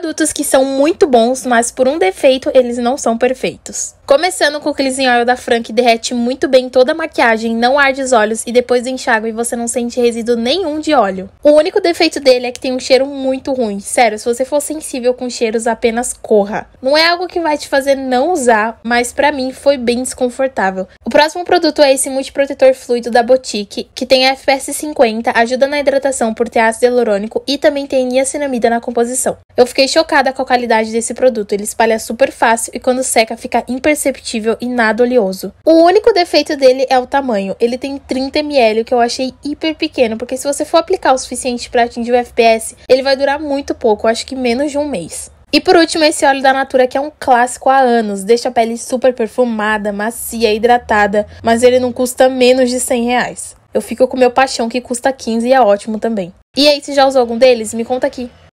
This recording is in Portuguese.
produtos que são muito bons, mas por um defeito eles não são perfeitos. Começando com o Cleansing Oil da Frank, derrete muito bem toda a maquiagem, não arde os olhos e depois enxágua e você não sente resíduo nenhum de óleo. O único defeito dele é que tem um cheiro muito ruim. Sério, se você for sensível com cheiros, apenas corra. Não é algo que vai te fazer não usar, mas para mim foi bem desconfortável. O próximo produto é esse multiprotetor fluido da Boutique, que tem FPS 50, ajuda na hidratação por ter ácido hialurônico e também tem niacinamida na composição. Eu fiquei chocada com a qualidade desse produto, ele espalha super fácil e quando seca fica imperceptível imperceptível e nada oleoso. O único defeito dele é o tamanho. Ele tem 30 ml, que eu achei hiper pequeno, porque se você for aplicar o suficiente para atingir o FPS, ele vai durar muito pouco, acho que menos de um mês. E por último, esse óleo da Natura, que é um clássico há anos, deixa a pele super perfumada, macia, hidratada, mas ele não custa menos de 100 reais. Eu fico com o meu paixão que custa 15 e é ótimo também. E aí, se já usou algum deles? Me conta aqui.